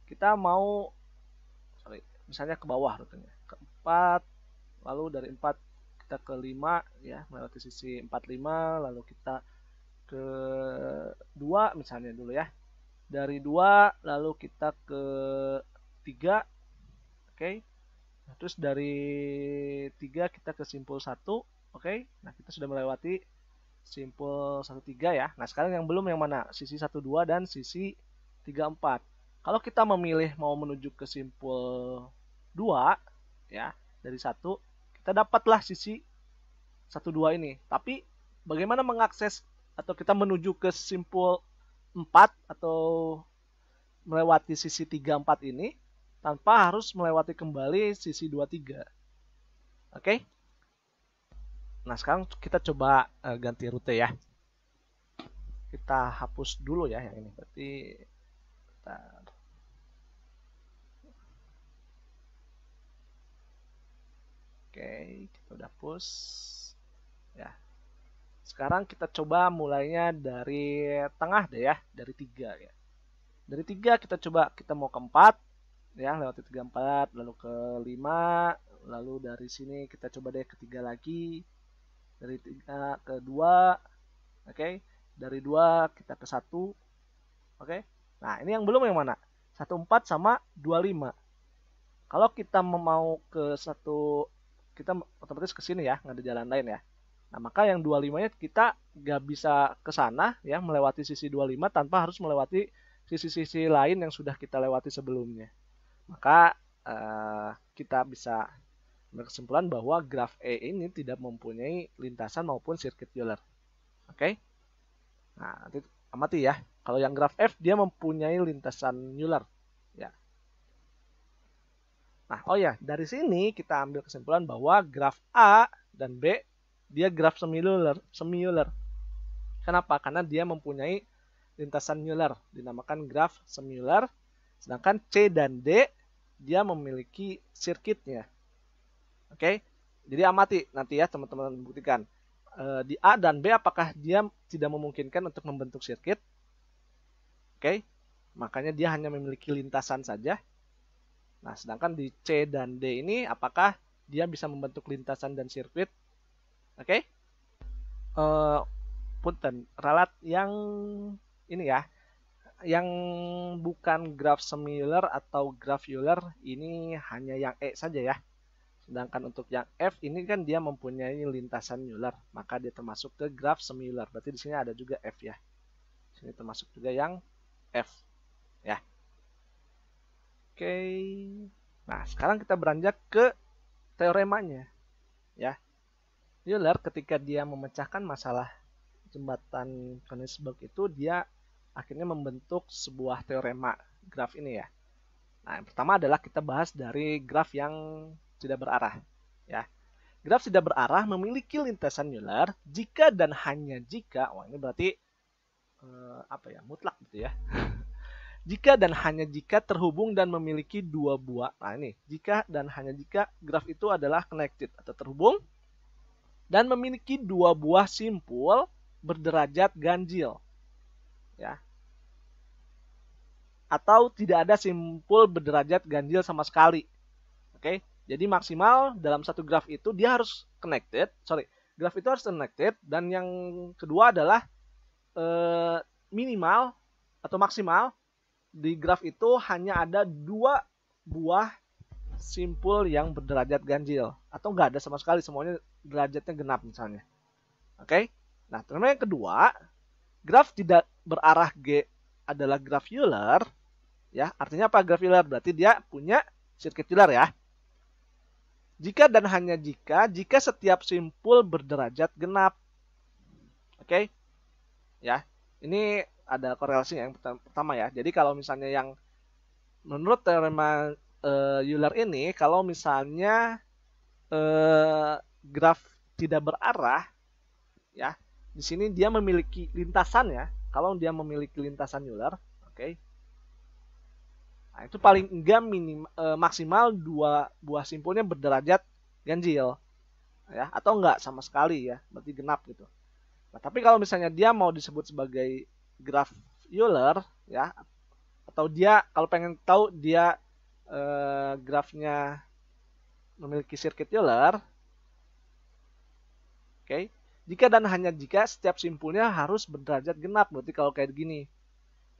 Kita mau sorry, misalnya ke bawah rutenya. Ke 4, lalu dari 4 kita ke 5 ya, melewati sisi 45, lalu kita ke 2 misalnya dulu ya dari dua lalu kita ke tiga, oke okay. nah, terus dari tiga kita ke simpul satu, oke okay. nah kita sudah melewati simpul satu tiga ya nah sekarang yang belum yang mana sisi satu dua dan sisi tiga empat. kalau kita memilih mau menuju ke simpul dua, ya dari satu kita dapatlah sisi satu dua ini tapi bagaimana mengakses atau kita menuju ke simpul 4 atau melewati sisi 34 ini tanpa harus melewati kembali sisi 23. Oke? Okay? Nah, sekarang kita coba uh, ganti rute ya. Kita hapus dulu ya yang ini. Berarti bentar. Oke, okay, kita udah push. Ya, sekarang kita coba mulainya dari tengah deh ya, dari tiga ya. Dari tiga kita coba kita mau ke empat, ya lewat tiga empat, lalu ke lima, lalu dari sini kita coba deh ke tiga lagi, dari tiga ke dua, oke, okay? dari dua kita ke satu, oke. Okay? Nah ini yang belum yang mana? Satu empat sama dua lima. Kalau kita mau ke satu, kita otomatis ke sini ya, nggak ada jalan lain ya. Nah, maka yang 25-nya kita nggak bisa ke sana ya melewati sisi 25 tanpa harus melewati sisi-sisi lain yang sudah kita lewati sebelumnya. Maka eh, kita bisa berkesimpulan bahwa graf E ini tidak mempunyai lintasan maupun circuit Euler. Oke? Okay? Nah, nanti amati ya. Kalau yang graf F dia mempunyai lintasan Euler. Ya. Nah, oh ya, dari sini kita ambil kesimpulan bahwa graf A dan B dia graf semiluler, semiuler. Kenapa? Karena dia mempunyai lintasan Euler, dinamakan graf semiuler. Sedangkan C dan D dia memiliki sirkuitnya. Oke. Okay? Jadi amati nanti ya teman-teman buktikan. E, di A dan B apakah dia tidak memungkinkan untuk membentuk sirkuit? Oke. Okay? Makanya dia hanya memiliki lintasan saja. Nah, sedangkan di C dan D ini apakah dia bisa membentuk lintasan dan sirkuit? Oke? Okay? Uh, eh, punten, ralat yang ini ya, yang bukan graf semilar atau graf Euler ini hanya yang E saja ya. Sedangkan untuk yang F ini kan dia mempunyai lintasan Euler, maka dia termasuk ke graf semilar. Berarti di sini ada juga F ya. Di sini termasuk juga yang F ya. Oke. Nah, sekarang kita beranjak ke teoremanya ya. Yuler, iya, ketika dia memecahkan masalah jembatan Konigsberg itu dia akhirnya membentuk sebuah teorema graf ini ya. Nah, yang pertama adalah kita bahas dari graf yang tidak berarah ya. Graf tidak berarah memiliki lintasan Euler jika dan hanya jika, wah ini berarti eh, apa ya, mutlak gitu ya. jika dan hanya jika terhubung dan memiliki dua buah. Nah ini, jika dan hanya jika graf itu adalah connected atau terhubung dan memiliki dua buah simpul berderajat ganjil. Ya. Atau tidak ada simpul berderajat ganjil sama sekali. Oke. Jadi maksimal dalam satu graf itu dia harus connected, sorry, graf itu harus connected dan yang kedua adalah eh, minimal atau maksimal di graf itu hanya ada dua buah simpul yang berderajat ganjil atau nggak ada sama sekali semuanya derajatnya genap misalnya. Oke. Okay? Nah, term yang kedua, graf tidak berarah G adalah graf Euler. Ya, artinya apa graf Euler? Berarti dia punya sirkuit Euler ya. Jika dan hanya jika, jika setiap simpul berderajat genap. Oke? Okay? Ya. Ini ada korelasi yang pertama ya. Jadi kalau misalnya yang menurut teorema uh, Euler ini kalau misalnya uh, graf tidak berarah ya di sini dia memiliki lintasan ya kalau dia memiliki lintasan Euler oke okay. nah itu paling enggak minim, uh, maksimal dua buah simpulnya berderajat ganjil ya atau enggak sama sekali ya berarti genap gitu nah tapi kalau misalnya dia mau disebut sebagai graf Euler ya atau dia kalau pengen tahu dia eh, grafnya memiliki sirkuit Euler. oke, jika dan hanya jika setiap simpulnya harus berderajat genap, berarti kalau kayak gini,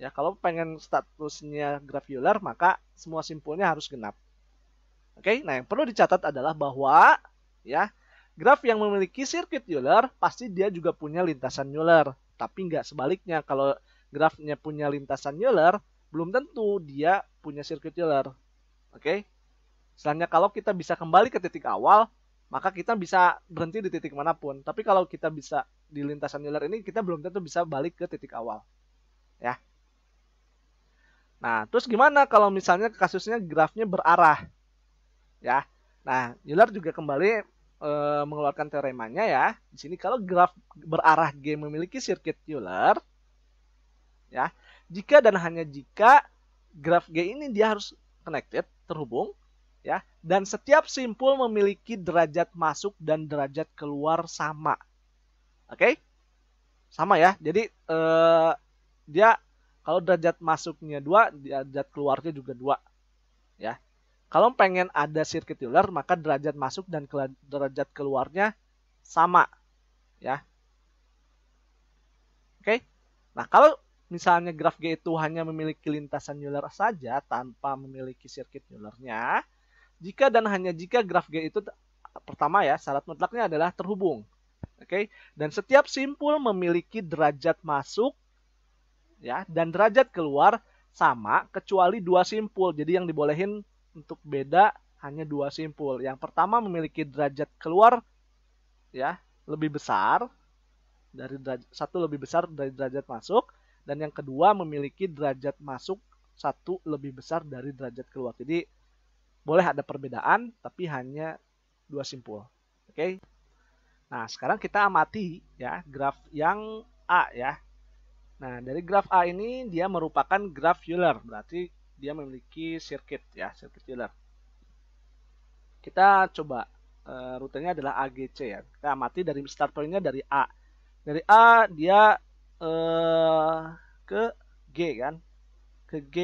ya kalau pengen statusnya graf Euler maka semua simpulnya harus genap. Oke, nah yang perlu dicatat adalah bahwa ya graf yang memiliki sirkuit Euler pasti dia juga punya lintasan Euler, tapi nggak sebaliknya kalau grafnya punya lintasan Euler belum tentu dia punya sirkuit Euler. Oke. Okay? Selanjutnya kalau kita bisa kembali ke titik awal, maka kita bisa berhenti di titik manapun. Tapi kalau kita bisa di lintasan Euler ini, kita belum tentu bisa balik ke titik awal. Ya. Nah, terus gimana kalau misalnya kasusnya grafnya berarah? Ya. Nah, Euler juga kembali e, mengeluarkan teoremanya ya. Di sini kalau graf berarah G memiliki sirkuit Euler ya. Jika dan hanya jika graf G ini dia harus connected terhubung ya dan setiap simpul memiliki derajat masuk dan derajat keluar sama. Oke? Okay? Sama ya. Jadi eh, dia kalau derajat masuknya dua, derajat keluarnya juga dua. Ya. Kalau pengen ada sirkuit ular maka derajat masuk dan derajat keluarnya sama. Ya. Oke? Okay? Nah, kalau misalnya graf G itu hanya memiliki lintasan Euler saja tanpa memiliki sirkuit Eulernya, jika dan hanya jika graf G itu pertama ya syarat mutlaknya adalah terhubung. Oke, okay? dan setiap simpul memiliki derajat masuk ya dan derajat keluar sama kecuali dua simpul. Jadi yang dibolehin untuk beda hanya dua simpul. Yang pertama memiliki derajat keluar ya lebih besar dari derajat, satu lebih besar dari derajat masuk dan yang kedua memiliki derajat masuk satu lebih besar dari derajat keluar. Jadi boleh ada perbedaan tapi hanya dua simpul. Oke. Okay? Nah, sekarang kita amati ya graf yang A ya. Nah, dari graf A ini dia merupakan graf Euler, berarti dia memiliki sirkuit ya, sirkuit Euler. Kita coba e, rutenya adalah AGC ya. Kita amati dari start pointnya dari A. Dari A dia uh, ke G kan ke G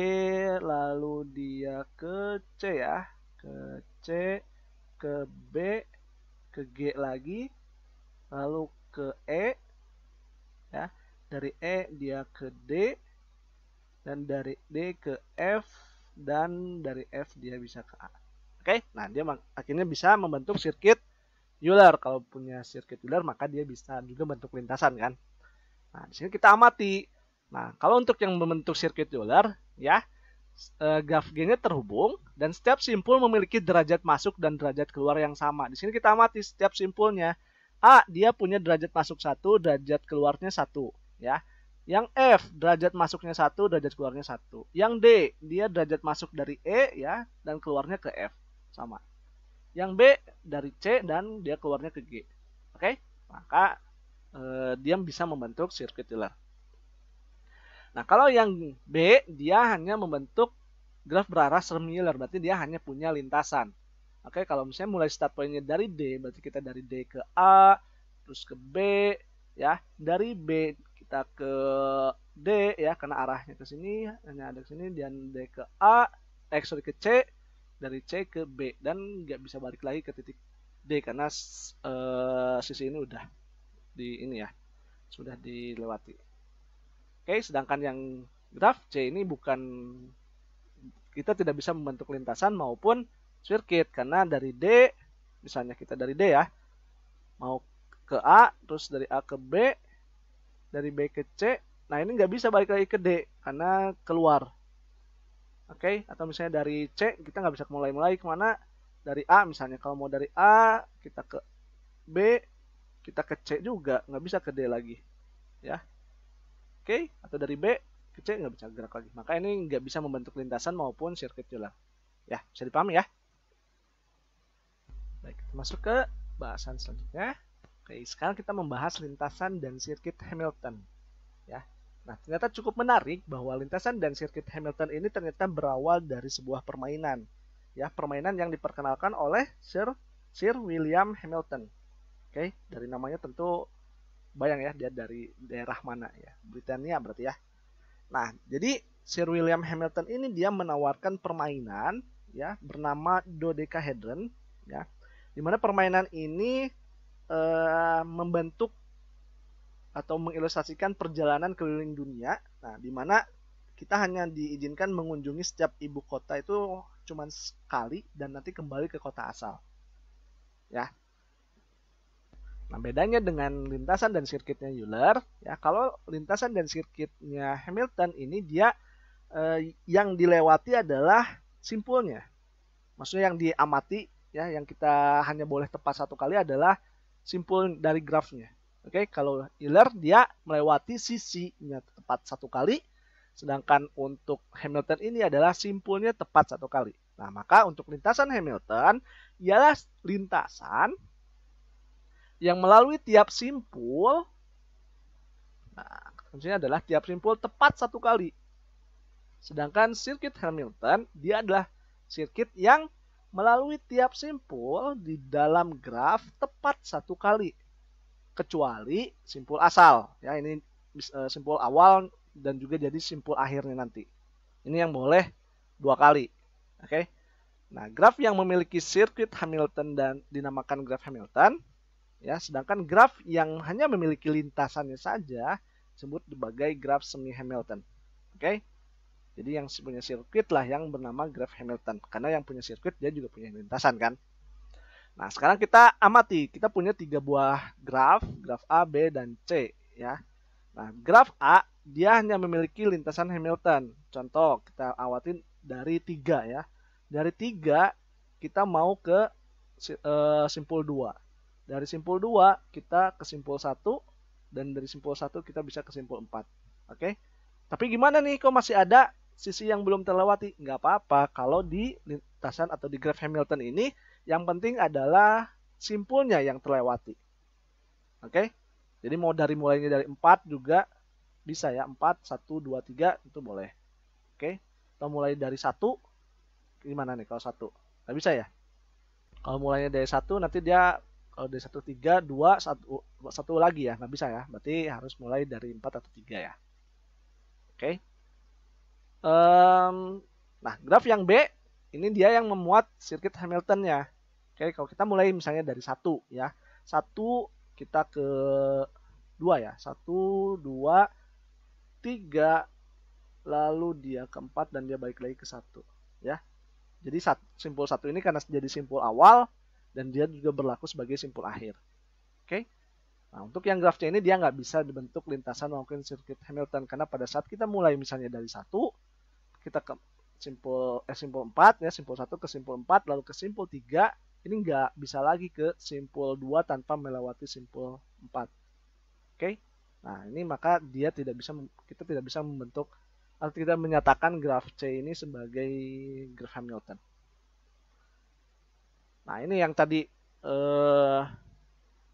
lalu dia ke C ya ke C ke B ke G lagi lalu ke E ya dari E dia ke D dan dari D ke F dan dari F dia bisa ke A oke okay? nah dia akhirnya bisa membentuk sirkuit Euler kalau punya sirkuit Euler maka dia bisa juga bentuk lintasan kan Nah, di sini kita amati. Nah, kalau untuk yang membentuk sirkuit Euler, ya, e, eh, graf gainnya terhubung dan setiap simpul memiliki derajat masuk dan derajat keluar yang sama. Di sini kita amati setiap simpulnya. A, dia punya derajat masuk satu, derajat keluarnya satu, ya. Yang F, derajat masuknya satu, derajat keluarnya satu. Yang D, dia derajat masuk dari E, ya, dan keluarnya ke F, sama. Yang B dari C dan dia keluarnya ke G. Oke, maka Eh, dia bisa membentuk sirkuit Euler. Nah, kalau yang B dia hanya membentuk graf berarah semiler, berarti dia hanya punya lintasan. Oke, kalau misalnya mulai start pointnya dari D, berarti kita dari D ke A, terus ke B, ya. Dari B kita ke D, ya, karena arahnya ke sini, hanya ada ke sini, dan D ke A, eh, sorry, ke C, dari C ke B, dan nggak bisa balik lagi ke titik D, karena uh, sisi ini udah di ini ya sudah dilewati. Oke, sedangkan yang graf C ini bukan kita tidak bisa membentuk lintasan maupun sirkuit karena dari D misalnya kita dari D ya mau ke A terus dari A ke B dari B ke C nah ini nggak bisa balik lagi ke D karena keluar oke okay? atau misalnya dari C kita nggak bisa mulai mulai kemana dari A misalnya kalau mau dari A kita ke B kita ke C juga nggak bisa ke D lagi ya oke okay? atau dari B ke C nggak bisa gerak lagi maka ini nggak bisa membentuk lintasan maupun sirkuit Euler ya bisa dipahami ya baik kita masuk ke bahasan selanjutnya oke sekarang kita membahas lintasan dan sirkuit Hamilton ya Nah, ternyata cukup menarik bahwa lintasan dan sirkuit Hamilton ini ternyata berawal dari sebuah permainan. Ya, permainan yang diperkenalkan oleh Sir Sir William Hamilton. Oke, okay? dari namanya tentu bayang ya dia dari daerah mana ya. Britania berarti ya. Nah, jadi Sir William Hamilton ini dia menawarkan permainan ya bernama dodecahedron ya. Di mana permainan ini eh, membentuk atau mengilustrasikan perjalanan keliling dunia. Nah, di mana kita hanya diizinkan mengunjungi setiap ibu kota itu cuman sekali dan nanti kembali ke kota asal. Ya, Nah, bedanya dengan lintasan dan sirkuitnya Euler, ya kalau lintasan dan sirkuitnya Hamilton ini dia eh, yang dilewati adalah simpulnya. Maksudnya yang diamati ya yang kita hanya boleh tepat satu kali adalah simpul dari grafnya. Oke, kalau Euler dia melewati sisinya tepat satu kali, sedangkan untuk Hamilton ini adalah simpulnya tepat satu kali. Nah, maka untuk lintasan Hamilton ialah lintasan yang melalui tiap simpul nah, kuncinya adalah tiap simpul tepat satu kali. Sedangkan sirkuit Hamilton dia adalah sirkuit yang melalui tiap simpul di dalam graf tepat satu kali. Kecuali simpul asal. Ya ini eh, simpul awal dan juga jadi simpul akhirnya nanti. Ini yang boleh dua kali. Oke. Okay? Nah, graf yang memiliki sirkuit Hamilton dan dinamakan graf Hamilton Ya, sedangkan graf yang hanya memiliki lintasannya saja disebut sebagai graf semi Hamilton. Oke. Okay? Jadi yang punya sirkuit lah yang bernama graf Hamilton karena yang punya sirkuit dia juga punya lintasan kan. Nah, sekarang kita amati. Kita punya tiga buah graf, graf A, B, dan C ya. Nah, graf A dia hanya memiliki lintasan Hamilton. Contoh, kita awatin dari tiga ya. Dari tiga kita mau ke eh, simpul 2. Dari simpul 2 kita ke simpul 1 dan dari simpul 1 kita bisa ke simpul 4. Oke. Okay? Tapi gimana nih kok masih ada sisi yang belum terlewati? Nggak apa-apa kalau di lintasan atau di graph Hamilton ini yang penting adalah simpulnya yang terlewati. Oke. Okay? Jadi mau dari mulainya dari 4 juga bisa ya. 4, 1, 2, 3 itu boleh. Oke. Okay? Atau mulai dari 1 gimana nih kalau 1? Nggak bisa ya? Kalau mulainya dari 1 nanti dia kalau dari satu tiga dua satu satu lagi ya nggak bisa ya berarti harus mulai dari empat atau tiga ya oke okay. um, nah graf yang B ini dia yang memuat sirkuit Hamilton ya oke okay, kalau kita mulai misalnya dari satu ya satu kita ke dua ya satu dua tiga lalu dia ke empat dan dia balik lagi ke satu ya jadi simpul satu ini karena jadi simpul awal dan dia juga berlaku sebagai simpul akhir. Oke? Okay? Nah, untuk yang graf C ini dia nggak bisa dibentuk lintasan maupun sirkuit Hamilton karena pada saat kita mulai misalnya dari satu kita ke simpul eh, simpul 4 ya simpul 1 ke simpul 4 lalu ke simpul 3 ini nggak bisa lagi ke simpul 2 tanpa melewati simpul 4. Oke? Okay? Nah, ini maka dia tidak bisa kita tidak bisa membentuk atau tidak menyatakan graf C ini sebagai graf Hamilton. Nah, ini yang tadi eh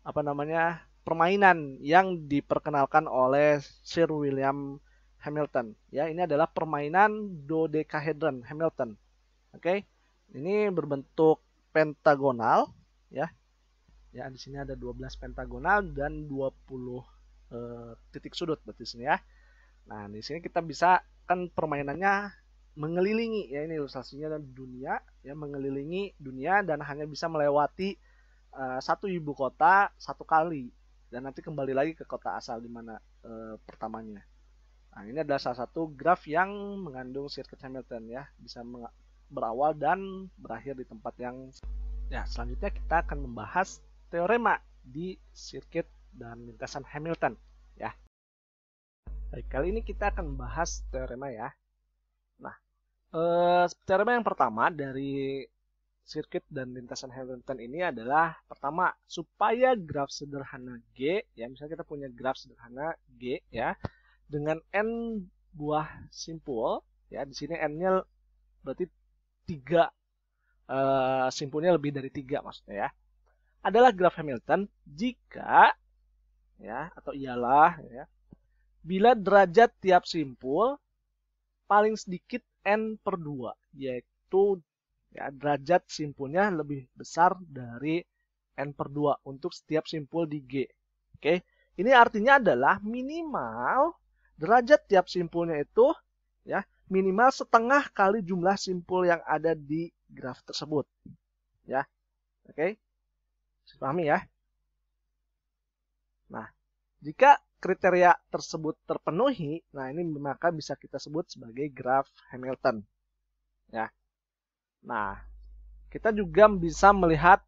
apa namanya? permainan yang diperkenalkan oleh Sir William Hamilton. Ya, ini adalah permainan dodecahedron Hamilton. Oke. Okay? Ini berbentuk pentagonal ya. Ya, di sini ada 12 pentagonal dan 20 eh, titik sudut berarti sini ya. Nah, di sini kita bisa kan permainannya mengelilingi ya ini ilustrasinya dan dunia ya mengelilingi dunia dan hanya bisa melewati uh, satu ibu kota satu kali dan nanti kembali lagi ke kota asal di mana uh, pertamanya. Nah, ini adalah salah satu graf yang mengandung sirkuit Hamilton ya, bisa berawal dan berakhir di tempat yang ya selanjutnya kita akan membahas teorema di sirkuit dan lintasan Hamilton ya. Baik, kali ini kita akan membahas teorema ya uh, teorema yang pertama dari sirkuit dan lintasan Hamilton ini adalah pertama supaya graf sederhana G ya misalnya kita punya graf sederhana G ya dengan n buah simpul ya di sini n-nya berarti tiga uh, simpulnya lebih dari tiga maksudnya ya adalah graf Hamilton jika ya atau ialah ya bila derajat tiap simpul paling sedikit N per 2, yaitu ya, derajat simpulnya lebih besar dari N per 2 untuk setiap simpul di G. Oke, ini artinya adalah minimal derajat tiap simpulnya itu ya minimal setengah kali jumlah simpul yang ada di graf tersebut. Ya, oke, pahami ya. Nah, jika kriteria tersebut terpenuhi, nah ini maka bisa kita sebut sebagai graf Hamilton. Ya. Nah, kita juga bisa melihat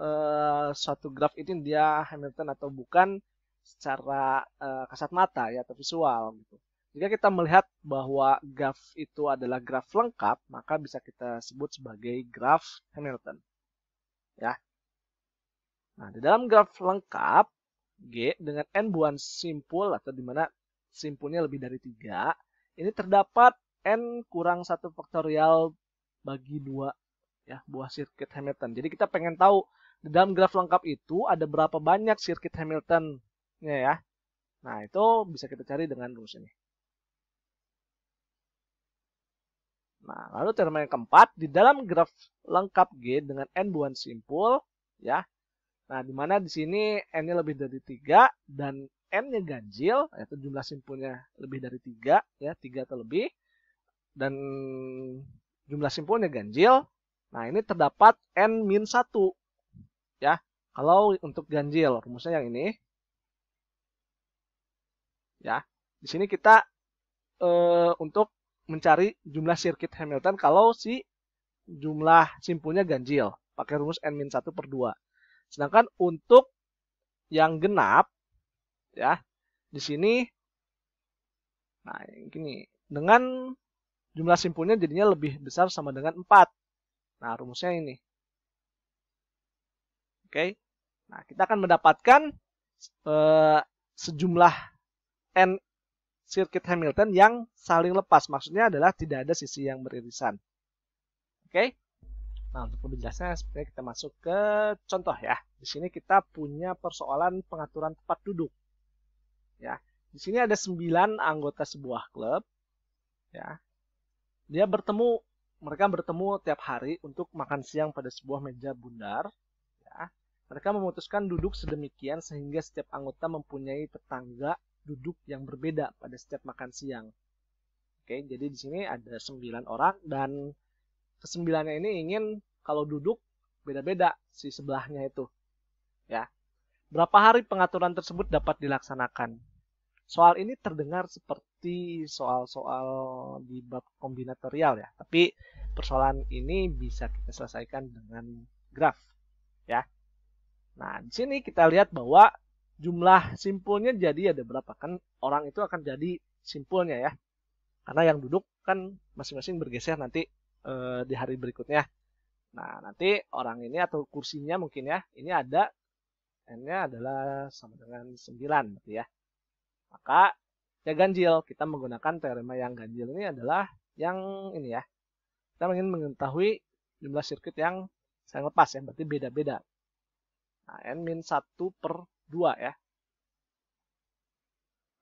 uh, suatu graf ini dia Hamilton atau bukan secara uh, kasat mata ya atau visual gitu. Jika kita melihat bahwa graf itu adalah graf lengkap, maka bisa kita sebut sebagai graf Hamilton. Ya. Nah, di dalam graf lengkap G dengan n buan simpul atau dimana simpulnya lebih dari 3. ini terdapat n kurang satu faktorial bagi 2 ya buah sirkuit Hamilton. Jadi kita pengen tahu di dalam graf lengkap itu ada berapa banyak sirkuit Hamiltonnya ya. Nah itu bisa kita cari dengan rumus ini. Nah lalu teorema yang keempat di dalam graf lengkap G dengan n buan simpul ya Nah, di mana di sini n-nya lebih dari 3 dan n-nya ganjil, yaitu jumlah simpulnya lebih dari 3, ya, 3 atau lebih. Dan jumlah simpulnya ganjil. Nah, ini terdapat n min 1. Ya, kalau untuk ganjil, rumusnya yang ini. Ya, di sini kita e, untuk mencari jumlah sirkuit Hamilton kalau si jumlah simpulnya ganjil pakai rumus n min 1 per 2. Sedangkan untuk yang genap ya di sini nah gini dengan jumlah simpulnya jadinya lebih besar sama dengan 4. Nah, rumusnya ini. Oke. Nah, kita akan mendapatkan eh, sejumlah n sirkuit Hamilton yang saling lepas. Maksudnya adalah tidak ada sisi yang beririsan. Oke. Okay. Nah, untuk lebih jelasnya sebenarnya kita masuk ke contoh ya. Di sini kita punya persoalan pengaturan tempat duduk. Ya, di sini ada 9 anggota sebuah klub. Ya. Dia bertemu, mereka bertemu tiap hari untuk makan siang pada sebuah meja bundar. Ya. Mereka memutuskan duduk sedemikian sehingga setiap anggota mempunyai tetangga duduk yang berbeda pada setiap makan siang. Oke, jadi di sini ada 9 orang dan kesembilannya ini ingin kalau duduk beda-beda si sebelahnya itu. Ya. Berapa hari pengaturan tersebut dapat dilaksanakan? Soal ini terdengar seperti soal-soal di bab kombinatorial ya, tapi persoalan ini bisa kita selesaikan dengan graf, ya. Nah, di sini kita lihat bahwa jumlah simpulnya jadi ada berapa kan orang itu akan jadi simpulnya ya. Karena yang duduk kan masing-masing bergeser nanti e, di hari berikutnya. Nah, nanti orang ini atau kursinya mungkin ya, ini ada, n-nya adalah sama dengan 9, berarti ya. Maka, ya ganjil, kita menggunakan teorema yang ganjil ini adalah yang ini ya. Kita ingin mengetahui jumlah sirkuit yang saya lepas ya, berarti beda-beda. Nah, n-1 per 2 ya.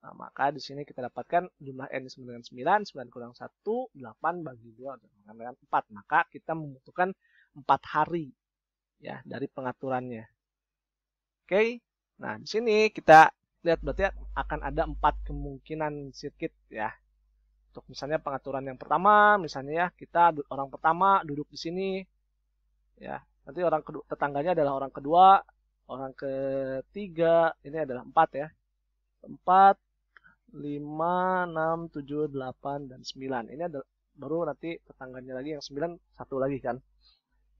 Nah, maka di sini kita dapatkan jumlah n sama dengan 9, 9 kurang 1, 8 bagi 2 dengan 4. Maka kita membutuhkan empat hari ya dari pengaturannya. Oke, nah di sini kita lihat berarti akan ada empat kemungkinan sirkuit ya. Untuk misalnya pengaturan yang pertama, misalnya ya kita orang pertama duduk di sini ya. Nanti orang kedua, tetangganya adalah orang kedua, orang ketiga, ini adalah empat ya. Empat, lima, enam, tujuh, delapan, dan 9. Ini adalah baru nanti tetangganya lagi yang sembilan satu lagi kan.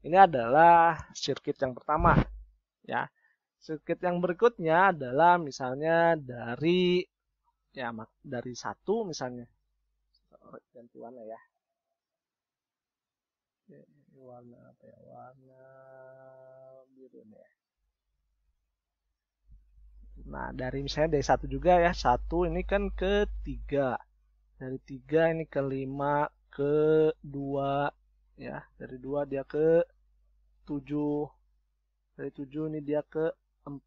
Ini adalah sirkuit yang pertama ya. Sirkuit yang berikutnya adalah misalnya dari ya dari satu misalnya ganti warna ya. Warna apa ya? Warna biru ya. Nah, dari misalnya dari satu juga ya. Satu ini kan ke tiga. Dari tiga ini ke lima, ke dua ya. Dari dua dia ke 7 dari 7 ini dia ke 4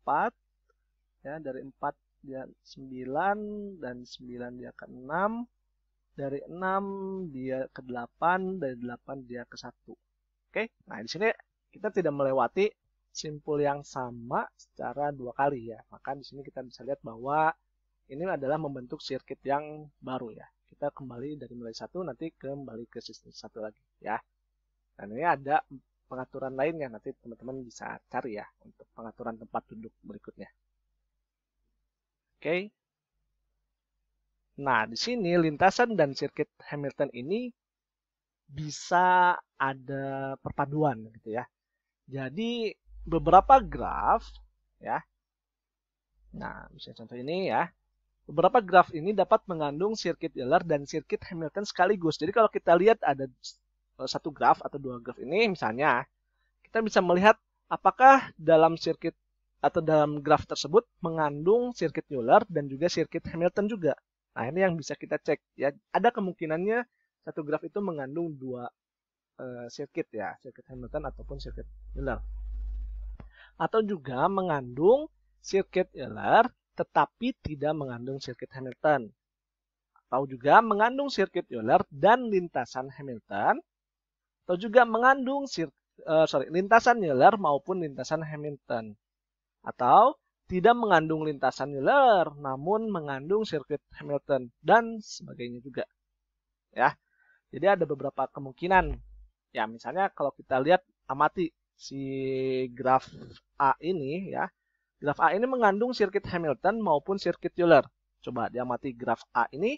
ya dari 4 dia 9 dan 9 dia ke 6 dari 6 dia ke 8 dari 8 dia ke 1 oke nah di sini kita tidak melewati simpul yang sama secara dua kali ya maka di sini kita bisa lihat bahwa ini adalah membentuk sirkuit yang baru ya kita kembali dari mulai satu nanti kembali ke sistem satu lagi ya dan ini ada pengaturan lainnya nanti teman-teman bisa cari ya untuk pengaturan tempat duduk berikutnya. Oke. Nah, di sini lintasan dan sirkuit Hamilton ini bisa ada perpaduan gitu ya. Jadi beberapa graf ya. Nah, misalnya contoh ini ya. Beberapa graf ini dapat mengandung sirkuit Euler dan sirkuit Hamilton sekaligus. Jadi kalau kita lihat ada Eh, satu graf atau dua graf ini misalnya kita bisa melihat apakah dalam sirkuit atau dalam graf tersebut mengandung sirkuit Euler dan juga sirkuit Hamilton juga. Nah, ini yang bisa kita cek ya. Ada kemungkinannya satu graf itu mengandung dua uh, sirkuit ya, sirkuit Hamilton ataupun sirkuit Euler. Atau juga mengandung sirkuit Euler tetapi tidak mengandung sirkuit Hamilton. Atau juga mengandung sirkuit Euler dan lintasan Hamilton atau juga mengandung sir, uh, sorry, lintasan Euler maupun lintasan Hamilton. Atau tidak mengandung lintasan Euler namun mengandung sirkuit Hamilton dan sebagainya juga. Ya. Jadi ada beberapa kemungkinan. Ya, misalnya kalau kita lihat amati si graf A ini ya. Graf A ini mengandung sirkuit Hamilton maupun sirkuit Euler. Coba diamati graf A ini.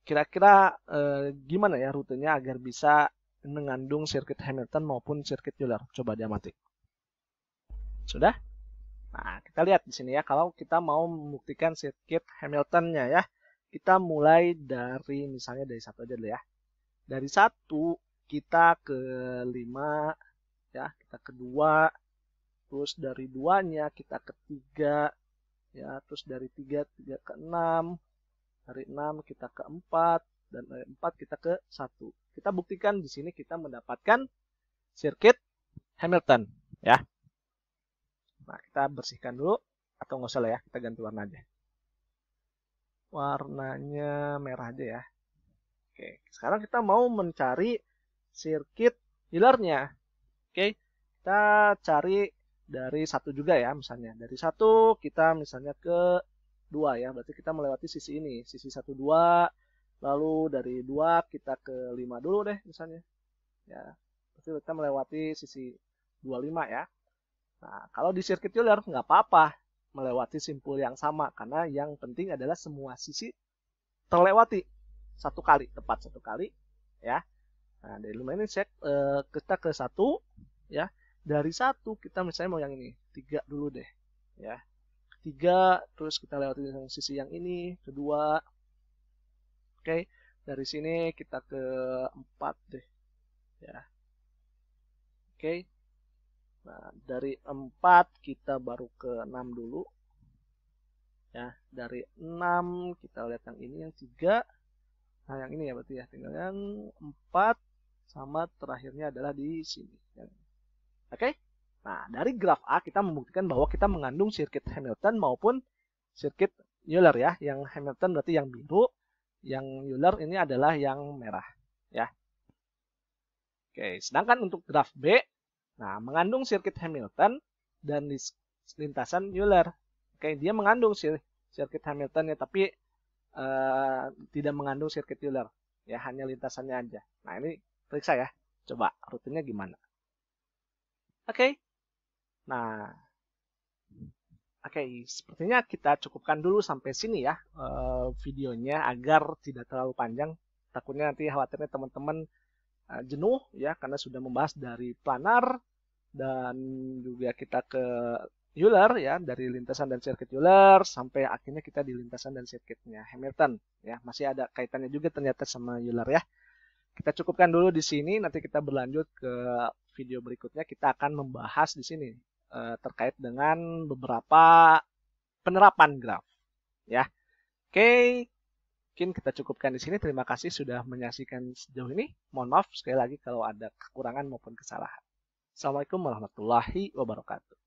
Kira-kira eh, gimana ya rutenya agar bisa mengandung sirkuit Hamilton maupun sirkuit Euler. Coba diamati. Sudah? Nah, kita lihat di sini ya kalau kita mau membuktikan sirkuit Hamiltonnya ya. Kita mulai dari misalnya dari satu aja dulu ya. Dari satu kita ke lima ya, kita ke dua, terus dari duanya kita ke tiga ya, terus dari tiga tiga ke enam, dari enam kita ke empat, dan dari eh, 4 kita ke 1. Kita buktikan di sini kita mendapatkan sirkuit Hamilton ya. Nah, kita bersihkan dulu atau nggak usah lah ya, kita ganti warna aja. Warnanya merah aja ya. Oke, sekarang kita mau mencari sirkuit hilarnya Oke, kita cari dari satu juga ya misalnya. Dari satu kita misalnya ke dua ya, berarti kita melewati sisi ini, sisi satu dua lalu dari dua kita ke lima dulu deh misalnya ya pasti kita melewati sisi 25 ya nah kalau di euler nggak apa-apa melewati simpul yang sama karena yang penting adalah semua sisi terlewati satu kali tepat satu kali ya nah dari lima ini cek e, eh, kita ke satu ya dari satu kita misalnya mau yang ini tiga dulu deh ya tiga terus kita lewati sisi yang ini kedua Oke, dari sini kita ke 4 deh. Ya. Oke. Nah, dari 4 kita baru ke 6 dulu. Ya, dari 6 kita lihat yang ini yang 3. Nah, yang ini ya berarti ya tinggal yang 4 sama terakhirnya adalah di sini. Oke. Nah, dari graf A kita membuktikan bahwa kita mengandung sirkuit Hamilton maupun sirkuit Euler ya. Yang Hamilton berarti yang biru, yang Euler ini adalah yang merah, ya. Oke, sedangkan untuk graf B, nah mengandung sirkuit Hamilton dan lintasan Euler. Oke, dia mengandung sirkuit Hamilton ya, tapi uh, tidak mengandung sirkuit Euler. Ya, hanya lintasannya aja. Nah, ini periksa ya. Coba rutinnya gimana. Oke. Nah, Oke, okay, sepertinya kita cukupkan dulu sampai sini ya uh, videonya agar tidak terlalu panjang. Takutnya nanti khawatirnya teman-teman uh, jenuh ya karena sudah membahas dari planar dan juga kita ke Euler ya dari lintasan dan sirkuit Euler sampai akhirnya kita di lintasan dan sirkuitnya Hamilton ya masih ada kaitannya juga ternyata sama Euler ya. Kita cukupkan dulu di sini nanti kita berlanjut ke video berikutnya kita akan membahas di sini Eh, terkait dengan beberapa penerapan graf. Ya, oke, mungkin kita cukupkan di sini. Terima kasih sudah menyaksikan sejauh ini. Mohon maaf sekali lagi kalau ada kekurangan maupun kesalahan. Assalamualaikum warahmatullahi wabarakatuh.